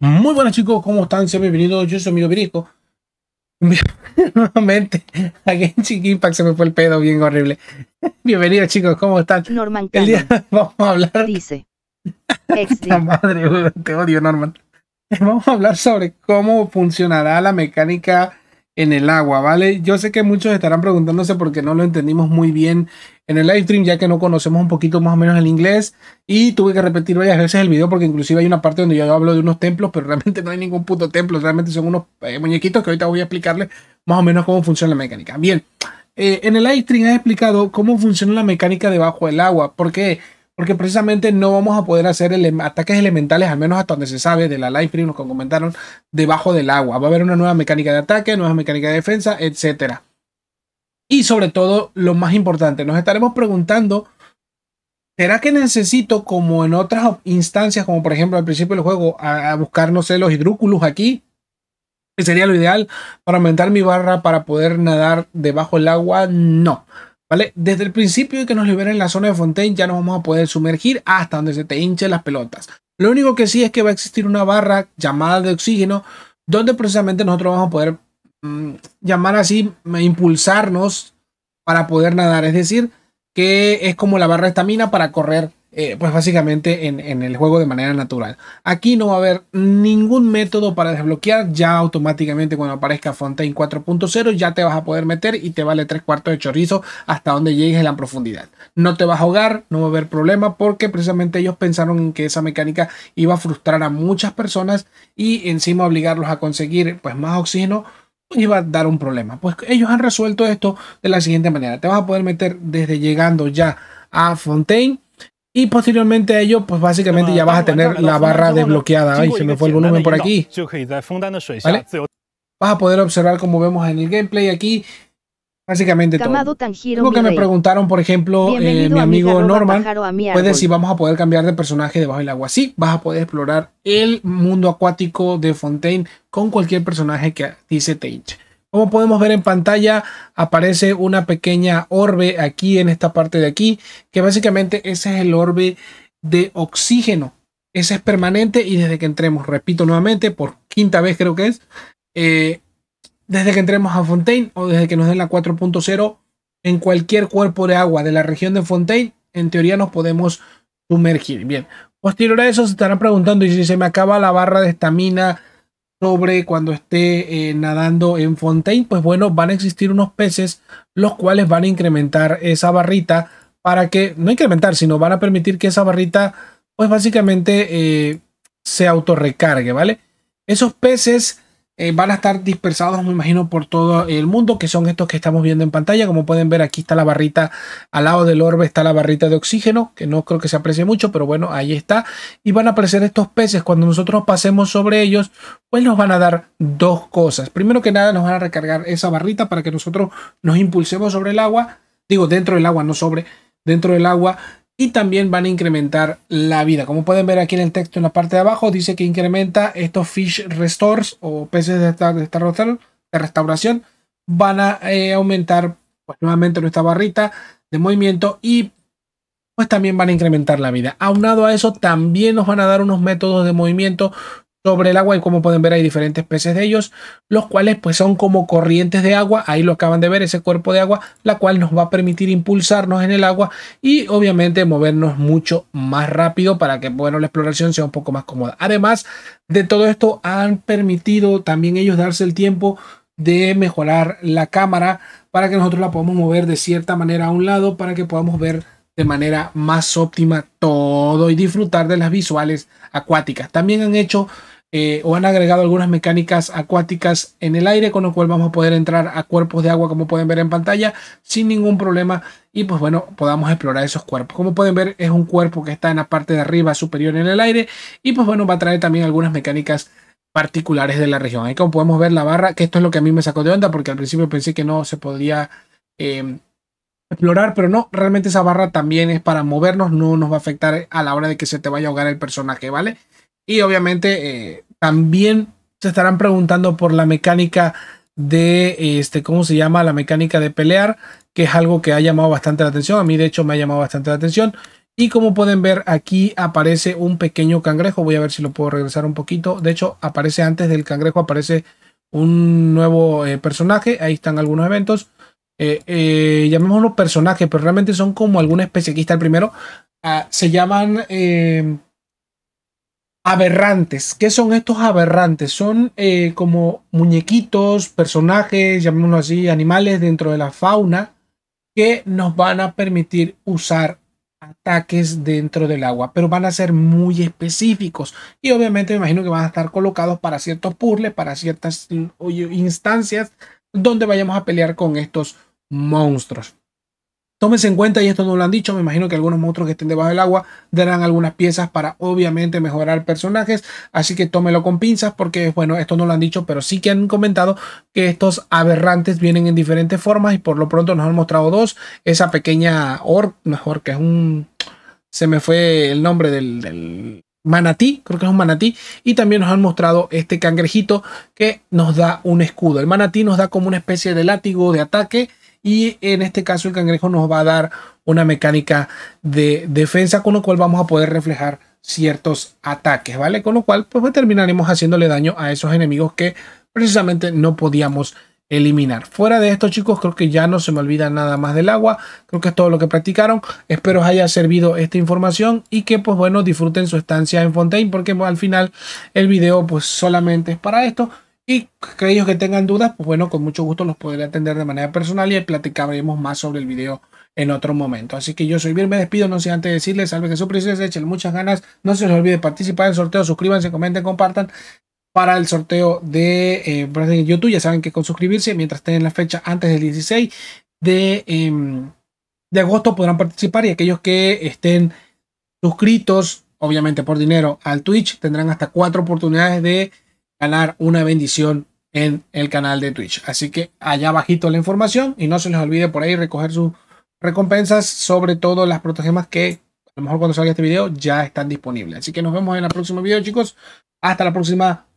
Muy buenas chicos, ¿cómo están? Sean bienvenidos, yo soy Miro Pirisco. Nuevamente, aquí en Impact se me fue el pedo bien horrible. Bienvenidos chicos, ¿cómo están? Norman El vamos a hablar... Dice. La madre, te odio Norman. Vamos a hablar sobre cómo funcionará la mecánica en el agua, ¿vale? Yo sé que muchos estarán preguntándose por qué no lo entendimos muy bien en el live stream, ya que no conocemos un poquito más o menos el inglés y tuve que repetir varias veces el video porque inclusive hay una parte donde yo hablo de unos templos, pero realmente no hay ningún puto templo, realmente son unos eh, muñequitos que ahorita voy a explicarles más o menos cómo funciona la mecánica. Bien, eh, en el live stream he explicado cómo funciona la mecánica debajo del agua, porque... qué porque precisamente no vamos a poder hacer ataques elementales, al menos hasta donde se sabe de la live stream, nos comentaron, debajo del agua. Va a haber una nueva mecánica de ataque, nueva mecánica de defensa, etc. Y sobre todo, lo más importante, nos estaremos preguntando, ¿será que necesito, como en otras instancias, como por ejemplo al principio del juego, a, buscar, no sé, los hidrúculos aquí? Que sería lo ideal para aumentar mi barra para poder nadar debajo del agua. No. ¿Vale? Desde el principio de que nos liberen la zona de Fontaine ya no vamos a poder sumergir hasta donde se te hinchen las pelotas. Lo único que sí es que va a existir una barra llamada de oxígeno donde precisamente nosotros vamos a poder mm, llamar así, impulsarnos para poder nadar. Es decir, que es como la barra de estamina para correr eh, pues básicamente en, el juego de manera natural. Aquí no va a haber ningún método para desbloquear, ya automáticamente cuando aparezca Fontaine 4.0 ya te vas a poder meter y te vale tres cuartos de chorizo hasta donde llegues en la profundidad. No te vas a ahogar, no va a haber problema porque precisamente ellos pensaron que esa mecánica iba a frustrar a muchas personas y encima obligarlos a conseguir pues más oxígeno iba a dar un problema. Pues ellos han resuelto esto de la siguiente manera. Te vas a poder meter desde llegando ya a Fontaine y posteriormente a ello, pues básicamente ya vas a tener la barra desbloqueada. Ay, se me fue el volumen por aquí. Vas a poder observar como vemos en el gameplay aquí. Básicamente todo. Lo que me preguntaron, por ejemplo, eh, mi amigo Norman, Puede si vamos a poder cambiar de personaje debajo del agua. Sí, vas a poder explorar el mundo acuático de Fontaine con cualquier personaje que dice Teich. Como podemos ver en pantalla, aparece una pequeña orbe aquí en esta parte de aquí, que básicamente ese es el orbe de oxígeno. Ese es permanente y desde que entremos, repito nuevamente, por quinta vez creo que es, eh, desde que entremos a Fontaine o desde que nos den la 4.0, en cualquier cuerpo de agua de la región de Fontaine, en teoría nos podemos sumergir. Bien, posterior a eso se estarán preguntando, ¿y si se me acaba la barra de estamina sobre cuando esté eh, nadando en Fontaine, pues bueno, van a existir unos peces los cuales van a incrementar esa barrita para que, no incrementar, sino van a permitir que esa barrita, pues básicamente eh, se autorrecargue, ¿vale? Esos peces eh, van a estar dispersados, me imagino, por todo el mundo, que son estos que estamos viendo en pantalla. Como pueden ver, aquí está la barrita, al lado del orbe está la barrita de oxígeno, que no creo que se aprecie mucho, pero bueno, ahí está. Y van a aparecer estos peces. Cuando nosotros pasemos sobre ellos, pues nos van a dar dos cosas. Primero que nada, nos van a recargar esa barrita para que nosotros nos impulsemos sobre el agua. Digo, dentro del agua, no sobre, dentro del agua y también van a incrementar la vida. Como pueden ver aquí en el texto en la parte de abajo, dice que incrementa estos fish restores o peces de, restauración, de restauración. Van a eh, aumentar pues, nuevamente nuestra barrita de movimiento y pues también van a incrementar la vida. Aunado a eso, también nos van a dar unos métodos de movimiento sobre el agua y como pueden ver hay diferentes peces de ellos, los cuales pues son como corrientes de agua, ahí lo acaban de ver, ese cuerpo de agua, la cual nos va a permitir impulsarnos en el agua y obviamente movernos mucho más rápido para que bueno la exploración sea un poco más cómoda. Además de todo esto han permitido también ellos darse el tiempo de mejorar la cámara para que nosotros la podamos mover de cierta manera a un lado para que podamos ver de manera más óptima todo y disfrutar de las visuales acuáticas. También han hecho eh, o han agregado algunas mecánicas acuáticas en el aire, con lo cual vamos a poder entrar a cuerpos de agua, como pueden ver en pantalla, sin ningún problema. Y pues bueno, podamos explorar esos cuerpos. Como pueden ver, es un cuerpo que está en la parte de arriba superior en el aire. Y pues bueno, va a traer también algunas mecánicas particulares de la región. Ahí como podemos ver la barra, que esto es lo que a mí me sacó de onda, porque al principio pensé que no se podía eh, explorar, pero no, realmente esa barra también es para movernos, no nos va a afectar a la hora de que se te vaya a ahogar el personaje, ¿vale? Y obviamente eh, también se estarán preguntando por la mecánica de, este, ¿cómo se llama? La mecánica de pelear, que es algo que ha llamado bastante la atención, a mí de hecho me ha llamado bastante la atención. Y como pueden ver aquí aparece un pequeño cangrejo, voy a ver si lo puedo regresar un poquito, de hecho aparece antes del cangrejo, aparece un nuevo eh, personaje, ahí están algunos eventos eh, eh, llamémoslo personajes, pero realmente son como alguna especie. Aquí está el primero. Ah, se llaman eh, aberrantes. ¿Qué son estos aberrantes? Son eh, como muñequitos, personajes, llamémoslo así, animales dentro de la fauna que nos van a permitir usar ataques dentro del agua, pero van a ser muy específicos y obviamente me imagino que van a estar colocados para ciertos puzzles, para ciertas instancias donde vayamos a pelear con estos monstruos. Tómense en cuenta, y esto no lo han dicho, me imagino que algunos monstruos que estén debajo del agua darán algunas piezas para obviamente mejorar personajes, así que tómelo con pinzas porque, bueno, esto no lo han dicho, pero sí que han comentado que estos aberrantes vienen en diferentes formas y por lo pronto nos han mostrado dos, esa pequeña orc, mejor que es un... se me fue el nombre del, del manatí, creo que es un manatí, y también nos han mostrado este cangrejito que nos da un escudo. El manatí nos da como una especie de látigo de ataque y en este caso el cangrejo nos va a dar una mecánica de defensa con lo cual vamos a poder reflejar ciertos ataques, ¿vale? Con lo cual pues, pues terminaremos haciéndole daño a esos enemigos que precisamente no podíamos eliminar. Fuera de esto, chicos, creo que ya no se me olvida nada más del agua. Creo que es todo lo que practicaron. Espero os haya servido esta información y que, pues bueno, disfruten su estancia en Fontaine porque pues, al final el video pues solamente es para esto. Y aquellos que tengan dudas, pues bueno, con mucho gusto los podré atender de manera personal y platicaremos más sobre el video en otro momento. Así que yo soy bien, me despido, no sé antes de decirles, salve Jesús Princesa, echen muchas ganas, no se les olvide participar en el sorteo, suscríbanse, comenten, compartan para el sorteo de eh, YouTube, ya saben que con suscribirse, mientras estén en la fecha antes del 16 de, em, de agosto podrán participar y aquellos que estén suscritos, obviamente por dinero, al Twitch, tendrán hasta cuatro oportunidades de ganar una bendición en el canal de Twitch. Así que allá abajito la información y no se les olvide por ahí recoger sus recompensas, sobre todo las protogemas que a lo mejor cuando salga este video ya están disponibles. Así que nos vemos en el próximo video chicos. Hasta la próxima.